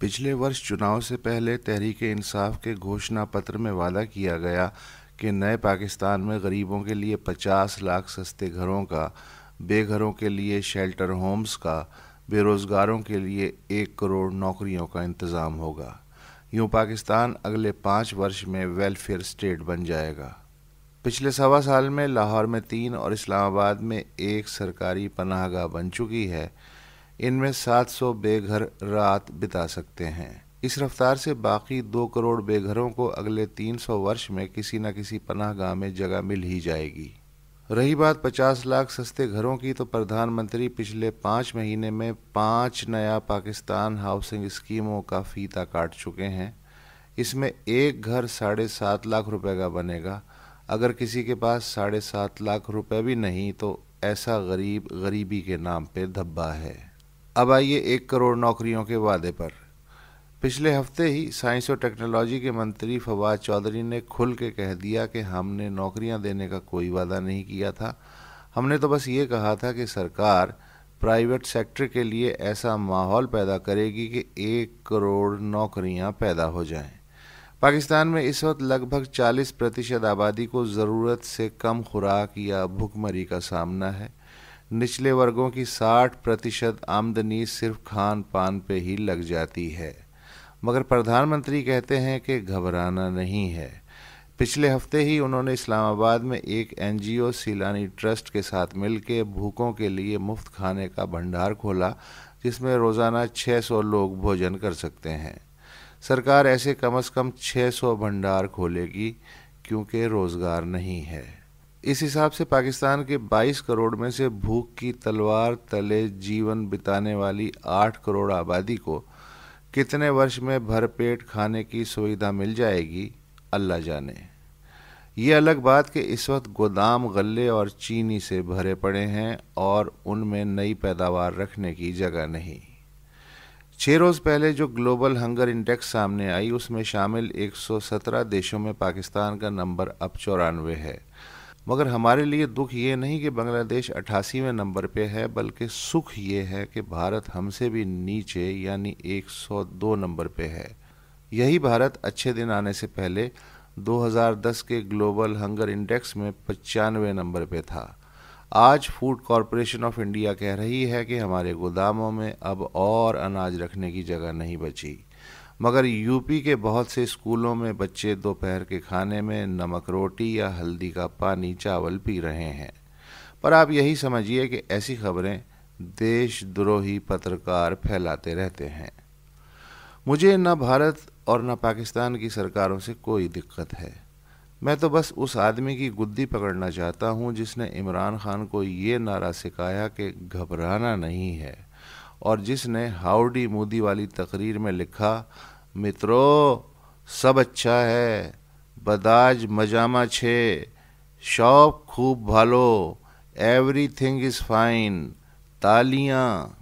پچھلے ورش چناؤ سے پہلے تحریک انصاف کے گھوشنا پتر میں وعدہ کیا گیا کہ نئے پاکستان میں غریبوں کے لیے پچاس لاکھ سستے گھروں کا بے گھروں کے لیے شیلٹر ہومز کا بے روزگاروں کے لیے ایک کروڑ نوکریوں کا انتظام ہوگا یوں پاکستان اگلے پانچ ورش میں ویلفیئر اسٹیٹ بن جائے گا پچھلے سوا سال میں لاہور میں تین اور اسلام آباد میں ایک سرکاری پناہ گاہ بن چکی ہے ان میں سات سو بے گھر رات بتا سکتے ہیں اس رفتار سے باقی دو کروڑ بے گھروں کو اگلے تین سو ورش میں کسی نہ کسی پناہ گاہ میں جگہ مل ہی جائے گی رہی بات پچاس لاکھ سستے گھروں کی تو پردھان منتری پچھلے پانچ مہینے میں پانچ نیا پاکستان ہاؤسنگ اسکیموں کا فیتا کاٹ چکے ہیں اس میں ایک گھر ساڑھے سات لاکھ روپے کا بنے گا اگر کسی کے پاس ساڑھے سات لاکھ روپے بھی نہیں تو ایسا غریب غریبی کے نام پہ دھبا ہے اب آئیے ایک کروڑ نوکریوں کے وعدے پر پچھلے ہفتے ہی سائنس اور ٹیکنالوجی کے منتری فواد چودھری نے کھل کے کہہ دیا کہ ہم نے نوکریاں دینے کا کوئی وعدہ نہیں کیا تھا ہم نے تو بس یہ کہا تھا کہ سرکار پرائیویٹ سیکٹر کے لیے ایسا ماحول پیدا کرے گی کہ ایک کروڑ نوکریاں پیدا ہو جائیں پاکستان میں اس وقت لگ بھگ چالیس پرتیشت آبادی کو ضرورت سے کم خوراک یا بھکمری مری کا سامنا ہے نچلے ورگوں کی ساٹھ پرتیشت آمدنی صرف کھان پان پہ ہی لگ جاتی ہے مگر پردھان منتری کہتے ہیں کہ گھبرانا نہیں ہے پچھلے ہفتے ہی انہوں نے اسلام آباد میں ایک این جی او سیلانی ٹرسٹ کے ساتھ مل کے بھوکوں کے لیے مفت کھانے کا بھنڈار کھولا جس میں روزانہ چھ سو لوگ بھوجن کر سکتے ہیں سرکار ایسے کم از کم چھ سو بھنڈار کھولے گی کیونکہ روزگار نہیں ہے اس حساب سے پاکستان کے بائیس کروڑ میں سے بھوک کی تلوار تلے جیون بتانے والی آٹھ کروڑ آبادی کو کتنے ورش میں بھر پیٹ کھانے کی مل جائے گی اللہ جانے یہ الگ بات کہ اس وقت گودام غلے اور چینی سے بھرے پڑے ہیں اور ان میں نئی پیداوار رکھنے کی جگہ نہیں چھ روز پہلے جو گلوبل ہنگر انڈیکس سامنے آئی اس میں شامل ایک سو سترہ دیشوں میں پاکستان کا نمبر اب چورانوے ہے مگر ہمارے لیے دکھ یہ نہیں کہ بنگلہ دیش اٹھاسیویں نمبر پہ ہے بلکہ سکھ یہ ہے کہ بھارت ہم سے بھی نیچے یعنی ایک سو دو نمبر پہ ہے یہی بھارت اچھے دن آنے سے پہلے دو ہزار دس کے گلوبل ہنگر انڈیکس میں پچانوے نمبر پہ تھا آج فوڈ کارپوریشن آف انڈیا کہہ رہی ہے کہ ہمارے گوداموں میں اب اور اناج رکھنے کی جگہ نہیں بچی مگر یو پی کے بہت سے اسکولوں میں بچے دوپہر کے کھانے میں نمک روٹی یا ہلدی کا پانی چاول پی رہے ہیں پر آپ یہی سمجھیے کہ ایسی خبریں دیش دروہی پترکار پھیلاتے رہتے ہیں مجھے نہ بھارت اور نہ پاکستان کی سرکاروں سے کوئی دقت ہے میں تو بس اس آدمی کی گدی پکڑنا چاہتا ہوں جس نے عمران خان کو یہ نعرہ سکھایا کہ گھبرانا نہیں ہے اور جس نے ہاؤڈی مودی والی تقریر میں لکھا مترو سب اچھا ہے بداج مجامہ چھ شاپ خوب بھالو ایوری تھنگ از فائن تالیاں